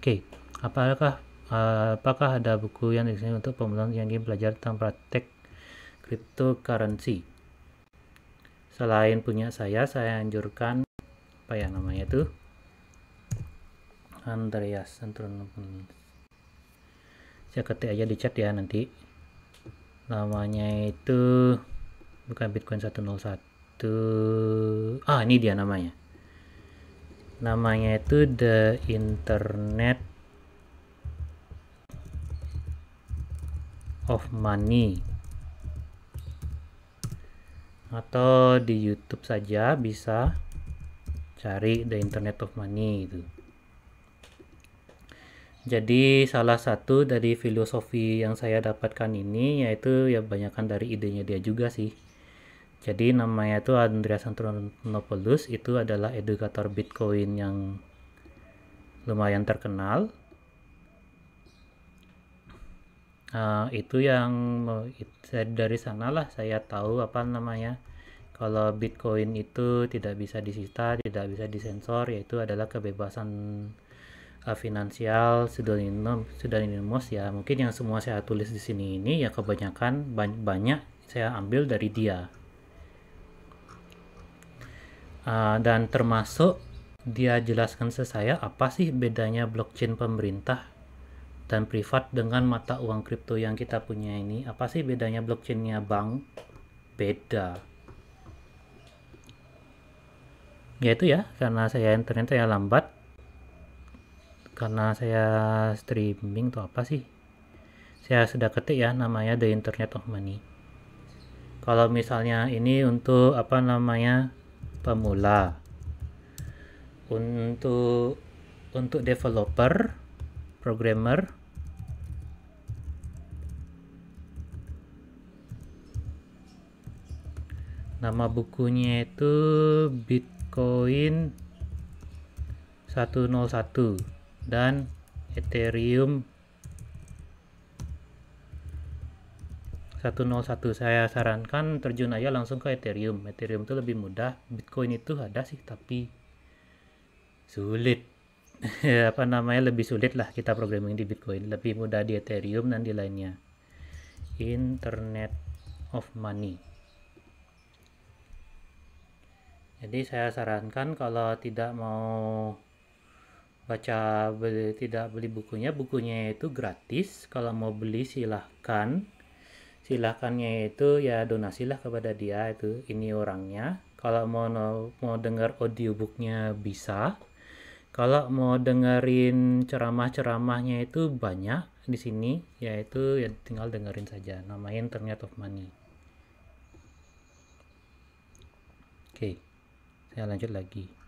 Oke, okay. apakah apakah ada buku yang disini untuk pemula yang ingin belajar tentang praktek cryptocurrency? Selain punya saya, saya anjurkan apa ya namanya itu Andreas Antonopoulos. Saya ketik aja di chat ya nanti. Namanya itu bukan Bitcoin 101. Ah, ini dia namanya namanya itu the internet of money atau di YouTube saja bisa cari the internet of money itu jadi salah satu dari filosofi yang saya dapatkan ini yaitu ya banyakkan dari idenya dia juga sih jadi namanya itu Andreas Antonopoulos itu adalah edukator Bitcoin yang lumayan terkenal. Uh, itu yang dari sanalah saya tahu apa namanya kalau Bitcoin itu tidak bisa disita, tidak bisa disensor, yaitu adalah kebebasan uh, finansial pseudonymous ya mungkin yang semua saya tulis di sini ini ya kebanyakan banyak saya ambil dari dia Ah, dan termasuk dia jelaskan ke saya apa sih bedanya blockchain pemerintah dan privat dengan mata uang kripto yang kita punya ini apa sih bedanya blockchainnya bank beda ya itu ya karena saya internet saya lambat karena saya streaming tuh apa sih saya sudah ketik ya namanya the internet of money kalau misalnya ini untuk apa namanya pemula untuk untuk developer programmer nama bukunya itu Bitcoin 101 dan Ethereum 101 saya sarankan terjun aja langsung ke Ethereum. Ethereum itu lebih mudah. Bitcoin itu ada sih tapi sulit. apa namanya lebih sulit lah kita programming di Bitcoin, lebih mudah di Ethereum dan di lainnya. Internet of Money. Jadi saya sarankan kalau tidak mau baca beli, tidak beli bukunya, bukunya itu gratis. Kalau mau beli silahkan silakannya itu ya donasilah kepada dia itu ini orangnya kalau mau mau dengar audiobooknya bisa kalau mau dengerin ceramah-ceramahnya itu banyak di sini yaitu ya tinggal dengerin saja namain Internet of Money oke saya lanjut lagi